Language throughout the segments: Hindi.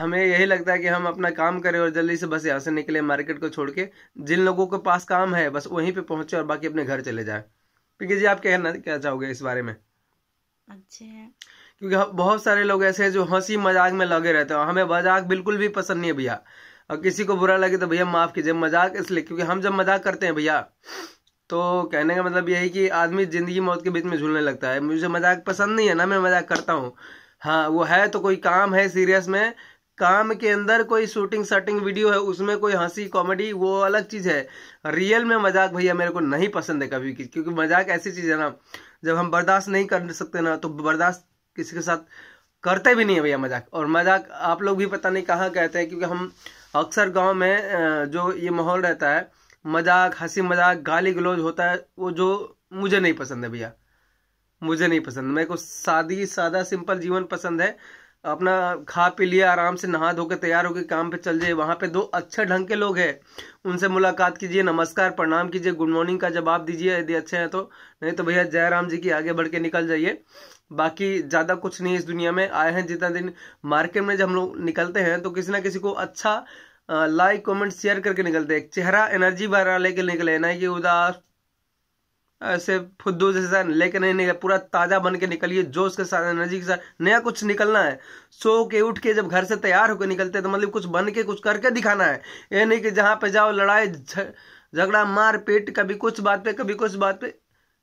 हमें यही लगता है कि हम अपना काम करें और जल्दी से बस यहाँ से निकले मार्केट को छोड़ के जिन लोगों के पास काम है बस वहीं पे पहुंचे और बाकी अपने घर चले जाए पिंकी जी आप कहना क्या चाहोगे इस बारे में अच्छे क्योंकि बहुत सारे लोग ऐसे हैं जो हंसी मजाक में लगे रहते हैं हमें मजाक बिल्कुल भी पसंद नहीं है भैया और किसी को बुरा लगे तो भैया माफ़ कीजिए मजाक इसलिए क्योंकि हम जब मजाक करते हैं भैया तो कहने का मतलब यही कि आदमी ज़िंदगी मौत के बीच में झूलने लगता है मुझे मजाक पसंद नहीं है ना मैं मजाक करता हूँ हाँ वो है तो कोई काम है सीरियस में काम के अंदर कोई शूटिंग शटिंग वीडियो है उसमें कोई हंसी कॉमेडी वो अलग चीज़ है रियल में मजाक भैया मेरे को नहीं पसंद है कभी की क्योंकि मजाक ऐसी चीज़ है ना जब हम बर्दाश्त नहीं कर सकते ना तो बर्दाश्त किसी के साथ करते भी नहीं है भैया मजाक और मजाक आप लोग भी पता नहीं कहाँ कहते हैं क्योंकि हम अक्सर गाँव में जो ये माहौल रहता है मजाक हंसी मजाक गाली गलोज होता है वो जो मुझे नहीं पसंद है भैया मुझे नहीं पसंद मेरे को सादी सादा सिंपल जीवन पसंद है अपना खा पी लिया आराम से नहा धो के तैयार होकर काम पे चल जाइए वहाँ पे दो अच्छे ढंग के लोग हैं उनसे मुलाकात कीजिए नमस्कार प्रणाम कीजिए गुड मॉर्निंग का जवाब दीजिए यदि अच्छे हैं तो नहीं तो भैया जयराम जी की आगे बढ़ के निकल जाइए बाकी ज़्यादा कुछ नहीं इस दुनिया में आए हैं जितना दिन मार्केट में जब हम लोग निकलते हैं तो किसी ना किसी को अच्छा लाइक कमेंट शेयर करके निकलते हैं चेहरा एनर्जी भरा लेके निकले ना कि उदास ऐसे फुद्दू जैसे लेके नहीं निकल पूरा ताज़ा बन के निकलिए जोश के साथ एनर्जी के साथ नया कुछ निकलना है सो के उठ के जब घर से तैयार होकर निकलते हैं तो मतलब कुछ बन के कुछ करके दिखाना है ये नहीं कि जहाँ पे जाओ लड़ाई झगड़ा मार पेट कभी कुछ बात पे कभी कुछ बात पे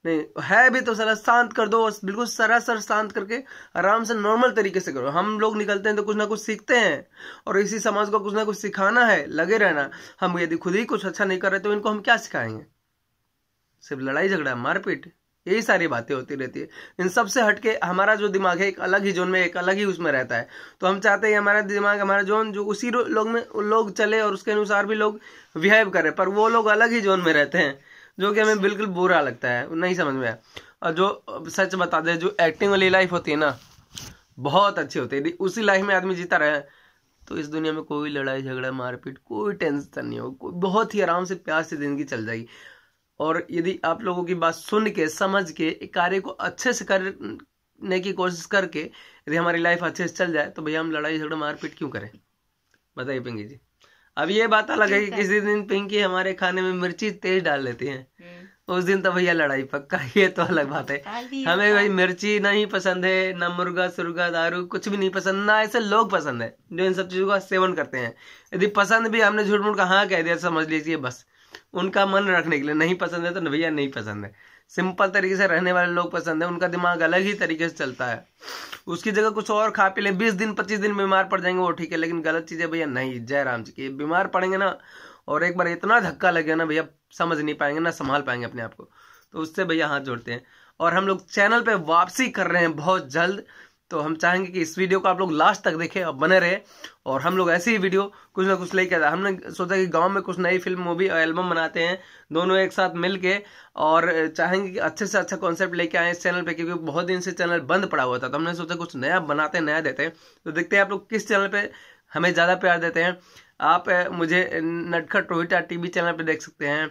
नहीं है भी तो सर शांत कर दो बिल्कुल सरासर शांत करके आराम से नॉर्मल तरीके से करो हम लोग निकलते हैं तो कुछ ना कुछ सीखते हैं और इसी समाज को कुछ ना कुछ सिखाना है लगे रहना हम यदि खुद ही कुछ अच्छा नहीं कर रहे तो इनको हम क्या सिखाएंगे सिर्फ लड़ाई झगड़ा मारपीट यही सारी बातें होती रहती है इन सब से हटके हमारा जो दिमाग है एक अलग ही जोन में एक अलग ही उसमें रहता है तो हम चाहते हैं हमारा दिमाग हमारा जोन जो उसी लोग में लोग चले और उसके अनुसार भी लोग बिहेव करें पर वो लोग अलग ही जोन में रहते हैं जो कि हमें बिल्कुल बुरा लगता है नहीं समझ में आया और जो सच बता दें जो एक्टिंग वाली लाइफ होती है ना बहुत अच्छी होती है उसी लाइफ में आदमी जीता रहे तो इस दुनिया में कोई लड़ाई झगड़ा मारपीट कोई टेंशन नहीं हो बहुत ही आराम से प्यार से ज़िंदगी चल जाएगी और यदि आप लोगों की बात सुन के समझ के कार्य को अच्छे से करने की कोशिश करके यदि हमारी लाइफ अच्छे से चल जाए तो भैया हम लड़ाई झगड़ा मारपीट क्यों करें बताइए पिंकी जी अब ये बात अलग है कि किसी दिन पिंकी हमारे खाने में मिर्ची तेज डाल लेती हैं हम्म। उस दिन तो भैया लड़ाई पक्का ये तो अलग बात है हमें भाई मिर्ची नहीं पसंद है ना मुर्गा सुर्गा दारू कुछ भी नहीं पसंद ना ऐसे लोग पसंद है जो इन सब चीज़ों का सेवन करते हैं यदि पसंद भी हमने झूठ मूठ का हाँ कह दिया समझ लीजिए बस उनका मन रखने के लिए नहीं पसंद है तो भैया नहीं पसंद है सिंपल तरीके से रहने वाले लोग पसंद है उनका दिमाग अलग ही तरीके से चलता है उसकी जगह कुछ और खा पी लें बीस दिन पच्चीस दिन बीमार पड़ जाएंगे वो ठीक है लेकिन गलत चीज है भैया नहीं जय राम जी की बीमार पड़ेंगे ना और एक बार इतना धक्का लगे ना भैया समझ नहीं पाएंगे ना संभाल पाएंगे अपने आप को तो उससे भैया हाथ जोड़ते हैं और हम लोग चैनल पे वापसी कर रहे हैं बहुत जल्द तो हम चाहेंगे कि इस वीडियो को आप लोग लास्ट तक देखें और बने रहे और हम लोग ऐसी ही वीडियो कुछ ना कुछ लेके आता हमने सोचा कि गांव में कुछ नई फिल्म मूवी और एल्बम बनाते हैं दोनों एक साथ मिल के और चाहेंगे कि अच्छे से अच्छा कॉन्सेप्ट लेके आए इस चैनल पे क्योंकि बहुत दिन से चैनल बंद पड़ा हुआ था तो हमने सोचा कुछ नया बनाते हैं नया देते हैं तो देखते हैं आप लोग किस चैनल पर हमें ज़्यादा प्यार देते हैं आप मुझे नटखट रोहिटा टीवी चैनल पर देख सकते हैं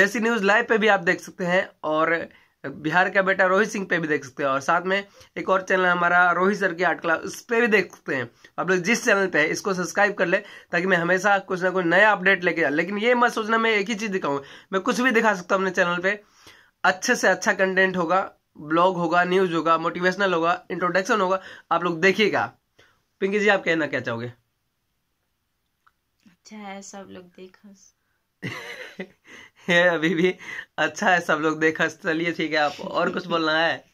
देसी न्यूज़ लाइव पर भी आप देख सकते हैं और बिहार का बेटा रोहित सिंह पे भी देख सकते हैं और साथ में एक और चैनल है हमारा रोहित सर की आर्ट क्लास उस पर भी देख सकते हैं आप लोग जिस चैनल पे है इसको सब्सक्राइब कर ले ताकि मैं हमेशा कुछ ना कुछ नया अपडेट लेके जाऊँ लेकिन ये मत सोचना मैं एक ही चीज़ दिखाऊँ मैं कुछ भी दिखा सकता हूँ अपने चैनल पर अच्छे से अच्छा कंटेंट होगा ब्लॉग होगा न्यूज़ होगा मोटिवेशनल होगा इंट्रोडक्शन होगा आप लोग देखिएगा पिंकी जी आप कहना क्या चाहोगे अच्छा है सब लोग देखा ये अभी भी अच्छा है सब लोग देखा चलिए ठीक है आप और कुछ बोलना है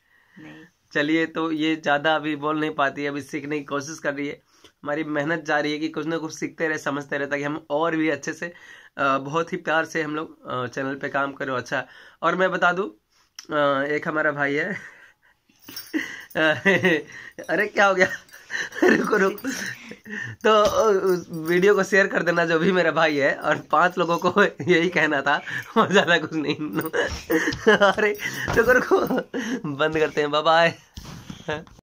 चलिए तो ये ज़्यादा अभी बोल नहीं पाती है अभी सीखने की कोशिश कर रही है हमारी मेहनत जा रही है कि कुछ ना कुछ सीखते रहे समझते रहे ताकि हम और भी अच्छे से बहुत ही प्यार से हम लोग चैनल पे काम करें अच्छा और मैं बता दूँ एक हमारा भाई है अरे क्या हो गया रुको रुको तो वीडियो को शेयर कर देना जो भी मेरा भाई है और पांच लोगों को यही कहना था और ज़्यादा कुछ नहीं अरे रुको रुको बंद करते हैं बाय